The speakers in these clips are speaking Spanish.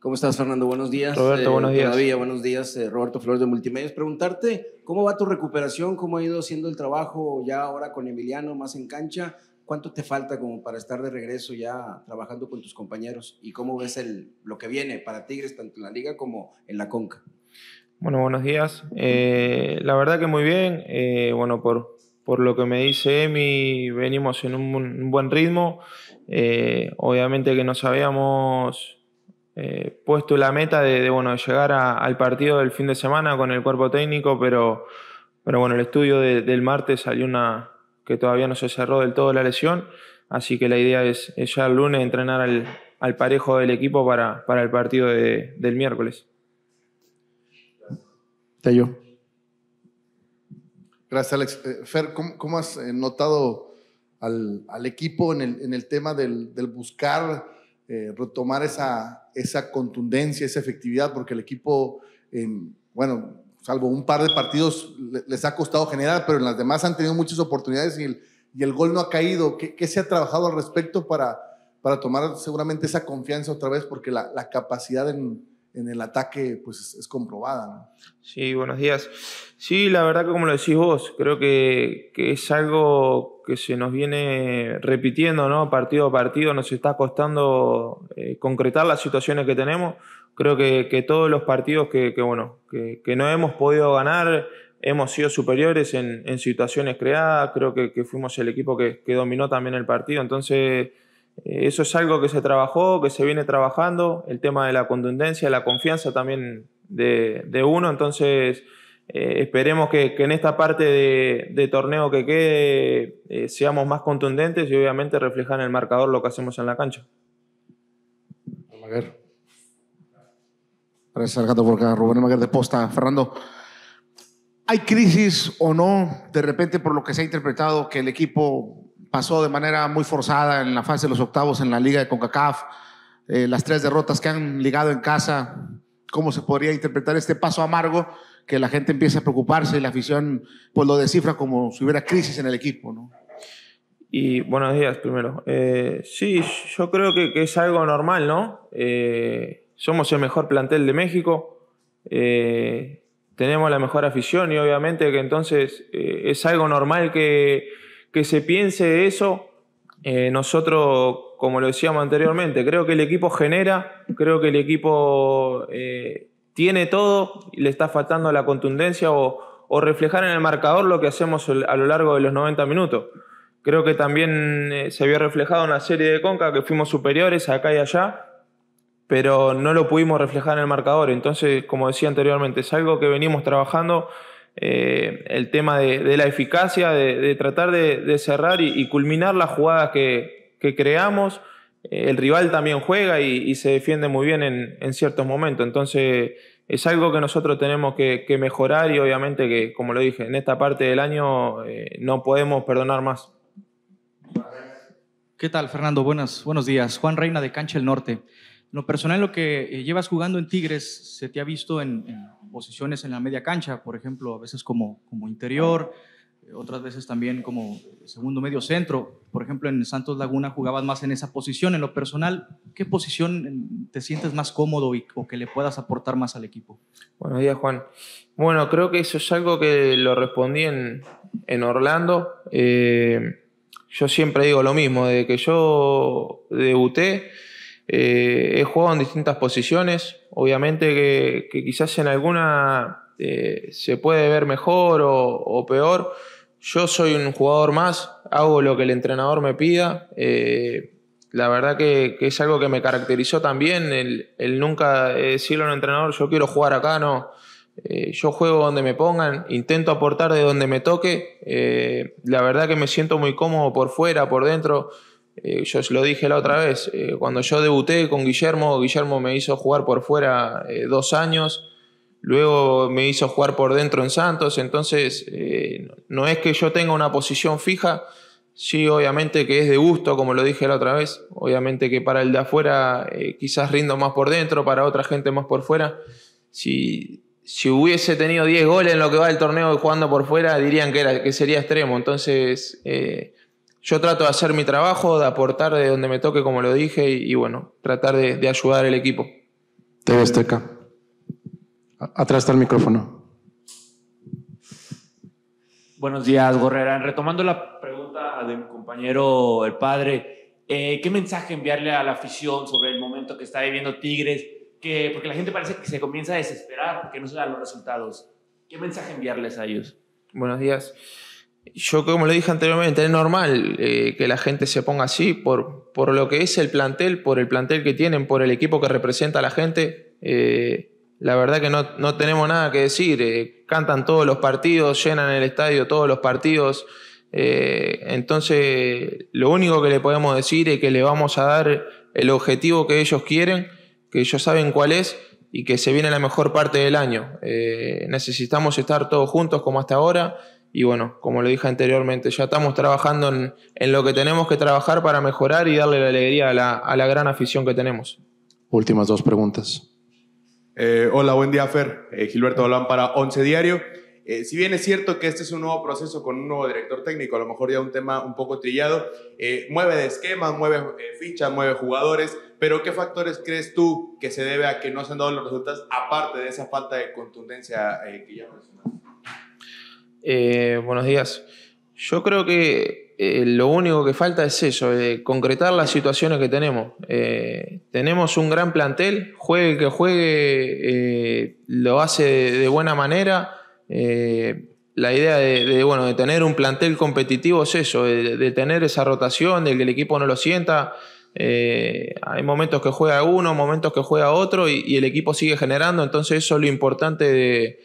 ¿Cómo estás, Fernando? Buenos días. Roberto, eh, buenos días. Todavía, buenos días, eh, Roberto Flores de Multimedios. Preguntarte, ¿cómo va tu recuperación? ¿Cómo ha ido siendo el trabajo ya ahora con Emiliano, más en cancha? ¿Cuánto te falta como para estar de regreso ya trabajando con tus compañeros? ¿Y cómo ves el, lo que viene para Tigres, tanto en la liga como en la Conca? Bueno, buenos días. Eh, la verdad que muy bien. bueno, por, por lo que me dice Emi, venimos en un, un buen ritmo. obviamente que no sabíamos eh, puesto la meta de, llegar al partido del fin de semana con el cuerpo técnico, pero, pero bueno, el estudio del martes salió una que todavía no se cerró del todo la lesión, así que la idea es, ya el lunes entrenar al, parejo del equipo para, para el partido del miércoles. Tello. Gracias, Alex. Eh, Fer, ¿cómo, has eh, notado al, equipo en el, tema del, del buscar eh, retomar esa, esa contundencia, esa efectividad, porque el equipo, bueno, salvo un par de partidos les ha costado generar, pero en las demás han tenido muchas oportunidades y el, gol no ha caído. ¿Qué, se ha trabajado al respecto para, para tomar seguramente esa confianza otra vez? Porque la, la capacidad en, en el ataque pues es, comprobada. Sí, buenos días. Sí, la verdad que como lo decís vos, creo que, que, es algo que se nos viene repitiendo, ¿no? Partido a partido nos está costando eh, concretar las situaciones que tenemos. Creo que, que todos los partidos que, que bueno, que, no hemos podido ganar hemos sido superiores en, en situaciones creadas. Creo que, fuimos el equipo que, dominó también el partido. Entonces eh, eso es algo que se trabajó, que se viene trabajando, el tema de la contundencia, la confianza también de, uno, entonces eh, esperemos que, en esta parte de, torneo que quede eh, seamos más contundentes y obviamente reflejan en el marcador lo que hacemos en la cancha. Gracias, Rubén Maguer de Posta. Fernando, ¿hay crisis o no de repente por lo que se ha interpretado que el equipo pasó de manera muy forzada en la fase de los octavos en la Liga de CONCACAF, eh, las tres derrotas que han ligado en casa, ¿cómo se podría interpretar este paso amargo que la gente empieza a preocuparse y la afición pues lo descifra como si hubiera crisis en el equipo? Y buenos días primero. Eh, sí, yo creo que, es algo normal, ¿no? Eh, somos el mejor plantel de México, tenemos la mejor afición y obviamente que entonces es algo normal que que se piense eso. Eh, nosotros, como lo decíamos anteriormente, creo que el equipo genera, creo que el equipo eh, tiene todo y le está faltando la contundencia o, reflejar en el marcador lo que hacemos a lo largo de los 90 minutos. Creo que también eh, se había reflejado en la serie de Conca, que fuimos superiores acá y allá, pero no lo pudimos reflejar en el marcador. Entonces, como decía anteriormente, es algo que venimos trabajando eh, el tema de, la eficacia, de, tratar de, cerrar y, culminar las jugadas que, creamos. Eh, el rival también juega y, se defiende muy bien en, ciertos momentos. Entonces es algo que nosotros tenemos que, mejorar y obviamente que, como lo dije, en esta parte del año eh, no podemos perdonar más. ¿Qué tal, Fernando? Buenas, buenos días. Juan Reina de Cancha el Norte. Lo personal, lo que llevas jugando en Tigres, se te ha visto en posiciones en la media cancha, por ejemplo, a veces como, como interior, eh, otras veces también como segundo medio centro. Por ejemplo, en Santos Laguna jugabas más en esa posición. En lo personal, ¿qué posición eh, te sientes más cómodo o que le puedas aportar más al equipo? Buenos días, Juan. Bueno, creo que eso es algo que lo respondí en, Orlando. Eh, yo siempre digo lo mismo, desde que yo debuté, eh, he jugado en distintas posiciones, obviamente que, quizás en alguna eh, se puede ver mejor o, peor. Yo soy un jugador más, hago lo que el entrenador me pida. Eh, la verdad que, es algo que me caracterizó también, el, nunca decirle a un entrenador, yo quiero jugar acá, no. yo juego donde me pongan, intento aportar de donde me toque. la verdad que me siento muy cómodo por fuera, por dentro. Eh, yo lo dije la otra vez, eh, cuando yo debuté con Guillermo, Guillermo me hizo jugar por fuera eh, dos años, luego me hizo jugar por dentro en Santos, entonces no es que yo tenga una posición fija, sí obviamente que es de gusto, como lo dije la otra vez, obviamente que para el de afuera quizás rindo más por dentro, para otra gente más por fuera, si, si hubiese tenido 10 goles en lo que va el torneo jugando por fuera, dirían que, era, que sería extremo, entonces yo trato de hacer mi trabajo, de aportar de donde me toque, como lo dije, y, bueno, tratar de, ayudar al equipo. Te ves, Teca. Atrás está el micrófono. Buenos días, Gorrera. Retomando la pregunta de mi compañero, el padre, eh, ¿qué mensaje enviarle a la afición sobre el momento que está viviendo Tigres? Que, porque la gente parece que se comienza a desesperar porque no se dan los resultados. ¿Qué mensaje enviarles a ellos? Buenos días yo como lo dije anteriormente, es normal eh, que la gente se ponga así por, lo que es el plantel, por el plantel que tienen, por el equipo que representa a la gente. Eh, la verdad que no, tenemos nada que decir. Eh, cantan todos los partidos, llenan el estadio todos los partidos. entonces, lo único que le podemos decir es que le vamos a dar el objetivo que ellos quieren, que ellos saben cuál es y que se viene la mejor parte del año. necesitamos estar todos juntos como hasta ahora. Y bueno, como lo dije anteriormente, ya estamos trabajando en, lo que tenemos que trabajar para mejorar y darle la alegría a la, a la gran afición que tenemos. Últimas dos preguntas. Eh, hola, buen día, Fer. Eh, Gilberto Balán para Once Diario. Eh, si bien es cierto que este es un nuevo proceso con un nuevo director técnico, a lo mejor ya un tema un poco trillado, mueve de esquemas, mueve fichas, mueve jugadores, pero ¿qué factores crees tú que se debe a que no se han dado los resultados, aparte de esa falta de contundencia que ya mencionaste? Eh, buenos días. Yo creo que eh, lo único que falta es eso, eh, concretar las situaciones que tenemos. tenemos un gran plantel, juegue que juegue, lo hace de, buena manera. la idea de, bueno, de tener un plantel competitivo es eso, de, tener esa rotación, de que el equipo no lo sienta. hay momentos que juega uno, momentos que juega otro y, el equipo sigue generando. Entonces eso es lo importante de,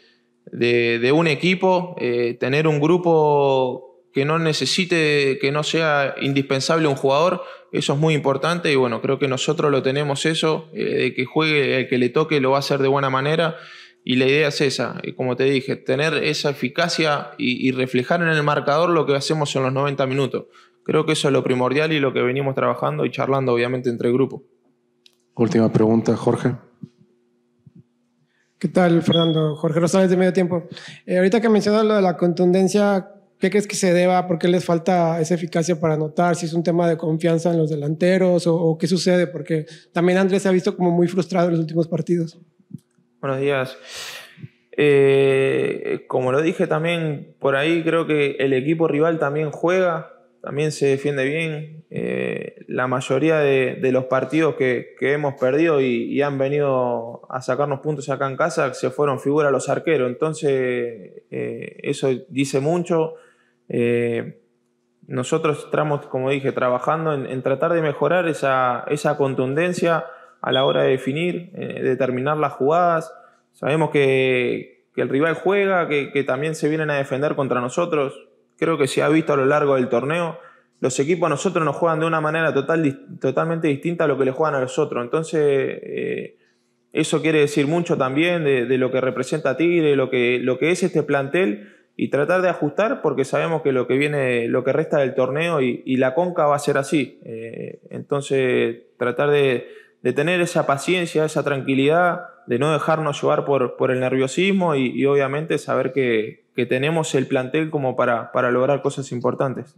de, un equipo, eh, tener un grupo que no necesite, que no sea indispensable un jugador, eso es muy importante y bueno, creo que nosotros lo tenemos eso, eh, de que juegue, el que le toque lo va a hacer de buena manera y la idea es esa, eh, como te dije, tener esa eficacia y, y reflejar en el marcador lo que hacemos en los 90 minutos. Creo que eso es lo primordial y lo que venimos trabajando y charlando obviamente entre el grupo. Última pregunta, Jorge. ¿Qué tal, Fernando? Jorge Rosales de Medio Tiempo. Eh, ahorita que mencionas lo de la contundencia, ¿qué crees que se deba? ¿Por qué les falta esa eficacia para anotar? ¿Si es un tema de confianza en los delanteros o, qué sucede? Porque también Andrés se ha visto como muy frustrado en los últimos partidos. Buenos días. Eh, como lo dije también por ahí, creo que el equipo rival también juega también se defiende bien. Eh, la mayoría de, los partidos que, hemos perdido y, han venido a sacarnos puntos acá en casa se fueron figura los arqueros. Entonces, eh, eso dice mucho. Eh, nosotros estamos, como dije, trabajando en, tratar de mejorar esa, contundencia a la hora de definir, determinar las jugadas. Sabemos que, el rival juega, que también se vienen a defender contra nosotros creo que se ha visto a lo largo del torneo. Los equipos a nosotros nos juegan de una manera total, totalmente distinta a lo que le juegan a los otros. Entonces, eh, eso quiere decir mucho también de, lo que representa Tigre, lo que, lo que es este plantel y tratar de ajustar porque sabemos que lo que viene, lo que resta del torneo y, la conca va a ser así. Eh, entonces, tratar de, tener esa paciencia, esa tranquilidad, de no dejarnos llevar por, por el nerviosismo y obviamente saber que, que tenemos el plantel como para, para lograr cosas importantes.